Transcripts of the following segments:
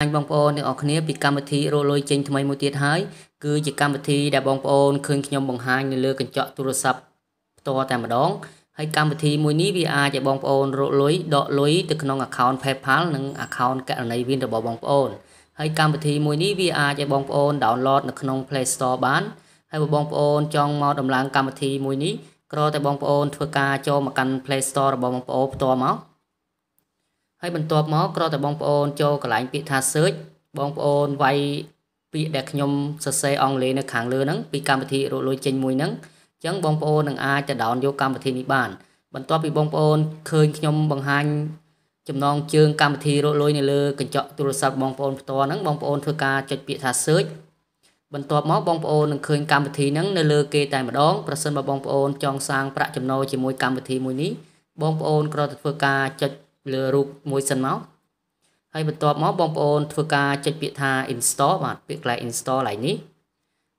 អញ្ញបងប្អូនអ្នកអរគ្នាពីកម្មវិធីរលុយចេញថ្មីមួយទៀតហើយគឺជាកម្មវិធីដែលបងប្អូនឃើញខ្ញុំបង្ហាញនៅលើកញ្ចក់ទូរស័ព្ទផ្ទាល់តែម្ដងហើយកម្មវិធីមួយនេះវាអាចឲ្យបងប្អូនរលុយដកលុយទៅក្នុង account PayPal និង account កណីវិនរបស់បងប្អូនហើយកម្មវិធីមួយនេះវាអាចឲ្យបងប្អូន download នៅក្នុង Play Store បានហើយបើបងប្អូនចង់មកដំឡើងកម្មវិធីមួយនេះក្រតែបងប្អូនធ្វើការចូលមកកាន់ Play Store របស់បងប្អូនផ្ទាល់មកហើយបន្ទាប់មកក្រតែបងប្អូនចូលកន្លែងពាក្យថា search បងប្អូនវាយពាក្យដែលខ្ញុំសរសេរអង់គ្លេសនៅខាងលើហ្នឹងពីកម្មវិធីរកលុយចេញមួយហ្នឹងអញ្ចឹងបងប្អូននឹងអាចទៅ down យកកម្មវិធីនេះបាន បន្ទាប់ពីបងប្អូនឃើញខ្ញុំបង្ហាញចំណងជើងកម្មវិធីរកលុយនៅលើកញ្ចក់ទូរស័ព្ទបងប្អូនផ្ទាល់ហ្នឹងបងប្អូនធ្វើការចុចពាក្យថា search បន្ទាប់មកបងប្អូននឹងឃើញកម្មវិធីហ្នឹងនៅលើគេតែម្ដងប្រសិនបើបងប្អូនចង់សាងប្រាក់ចំណូលជាមួយកម្មវិធីមួយនេះបងប្អូនគ្រាន់តែធ្វើការចុចលើរូបមួយសិនមកហើយបន្ទាប់មកបងប្អូនធ្វើការចុចពាក្យថា install បាទពាក្យខ្លះ install ឡើងនេះ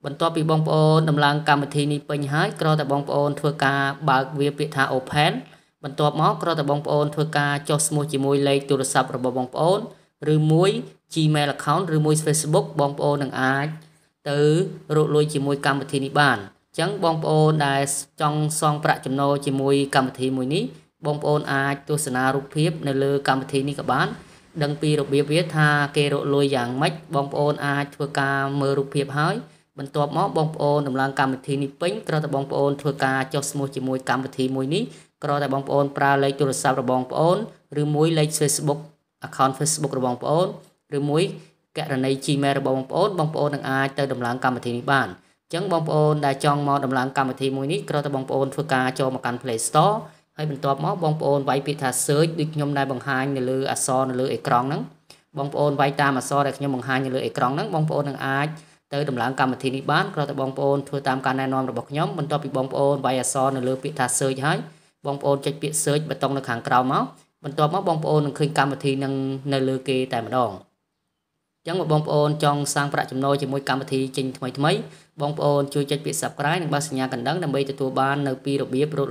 បន្ទាប់ពីបងប្អូនដំឡើង កម្មវិធីនេះពេញហើយក្រតែបងប្អូនធ្វើការបើកវាពាក្យថា open បន្ទាប់មកក្រតែបងប្អូនធ្វើការចុះឈ្មោះជាមួយលេខទូរស័ព្ទរបស់បងប្អូនឬមួយ Gmail account ឬមួយ Facebook បងប្អូននឹងអាចទៅរកលុយជាមួយកម្មវិធីនេះបានអញ្ចឹងបងប្អូនដែលចង់សង ប្រាក់ចំណូលជាមួយកម្មវិធីមួយនេះបងប្អូនអាចទស្សនារូបភាពនៅលើកម្មវិធីនេះក៏បាន ដឹងពីរបៀបវាថាគេរកលុយយ៉ាងម៉េចបងប្អូនអាចធ្វើការមើលរូបភាពហើយបន្ទាប់មកបងប្អូនដំឡើងកម្មវិធីនេះពេញក្រោយតែបងប្អូនធ្វើការចុះឈ្មោះជាមួយកម្មវិធីមួយនេះក្រោយតែបងប្អូនប្រើលេខទូរស័ព្ទរបស់បងប្អូនឬមួយលេខ Facebook account Facebook របស់បងប្អូនឬមួយករណី Gmail របស់បងប្អូនបងប្អូននឹងអាចទៅដំឡើងកម្មវិធីនេះបានអញ្ចឹងបងប្អូនដែលចង់មកដំឡើងកម្មវិធីមួយនេះក្រោយតែបងប្អូនធ្វើការចូលមកកាន់ Play Store ហើយបន្ទាប់មកបងប្អូនវាយពាក្យថា search ដូចខ្ញុំដែលបង្ហាញនៅលើអក្សរនៅលើអេក្រង់ហ្នឹងបងប្អូនវាយតាមអក្សរដែលខ្ញុំបង្ហាញនៅលើអេក្រង់ហ្នឹងបងប្អូននឹងអាចទៅដំឡើងកម្មវិធីនេះបានគ្រាន់តែបងប្អូនធ្វើតាមការណែនាំរបស់ខ្ញុំបន្ទាប់ពីបងប្អូនវាយអក្សរនៅលើពាក្យថា search ហើយបងប្អូនចុចពាក្យ search ប៊ូតុងនៅខាងក្រោមមកបន្ទាប់មកបងប្អូននឹងឃើញកម្មវិធីនឹងនៅលើគេតែម្ដងចឹងបើបងប្អូនចង់សាងប្រាក់ចំណូលជាមួយកម្មវិធីចេញថ្មីថ្មី បងប្អូនជួយចុចពាក្យ subscribe និងបាសញ្ញាកណ្ដឹងដើម្បីទទួលបាននៅពីរបៀបរត់